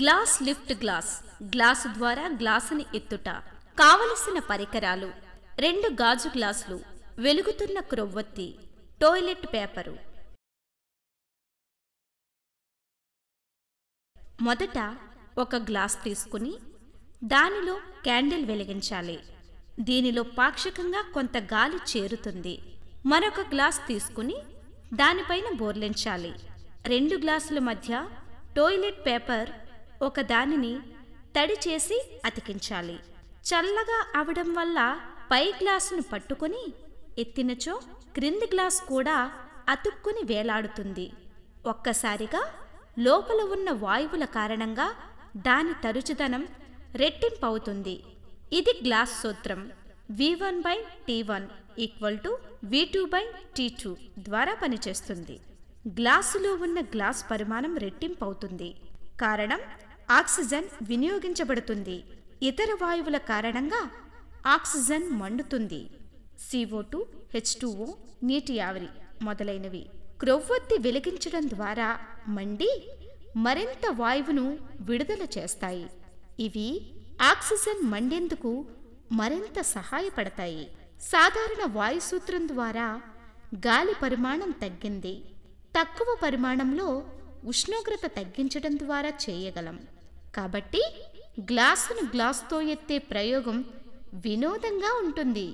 glass lift glass glass ద్వారా గ్లాసుని ఎత్తుట కావలసిన పరికరాలు రెండు గాజు గ్లాసులు వెలుగుతున్న క్రొవ్వొత్తి టోయిలెట్ పేపరు మొదట ఒక గ్లాస్ తీసుకుని దానిలో క్యాండిల్ వెలిగించాలి దీనిలో పాక్షికంగా కొంత గాలి చేరుతుంది మరొక గ్లాస్ తీసుకుని దానిపైన బోర్లించాలి రెండు గ్లాసుల మధ్య టోయిలెట్ పేపర్ ఒకదానిని తడి చేసి అతికించాలి చల్లగా అవడం వల్ల పై గ్లాసును పట్టుకొని ఎత్తినచో క్రింది గ్లాస్ కూడా అతుక్కుని వేలాడుతుంది ఒక్కసారిగా లోపల ఉన్న వాయువుల కారణంగా దాని తరుచుదనం రెట్టింపవుతుంది ఇది గ్లాస్ సూత్రం V one by T one equal to V two by T two ద్వారా పనిచేస్తుంది గ్లాసులో ఉన్న గ్లాస్ పరిమాణం రెట్టింపవుతుంది కారణం ఆక్సిజన్ వినియోగించబడుతుంది ఇతర వాయువుల కారణంగా ఆక్సిజన్ మండుతుంది సిఓ టూ హెచ్ టూఓ నీటి ఆవిరి మొదలైనవి క్రొవ్వొత్తి వెలిగించడం ద్వారా మండి మరింత వాయువును విడుదల చేస్తాయి ఇవి ఆక్సిజన్ మండేందుకు మరింత సహాయపడతాయి సాధారణ వాయుసూత్రం ద్వారా గాలి పరిమాణం తగ్గింది తక్కువ పరిమాణంలో ఉష్ణోగ్రత తగ్గించడం ద్వారా చేయగలం కాబట్టి గ్లాసును గ్లాస్తో ఎత్తే ప్రయోగం వినోదంగా ఉంటుంది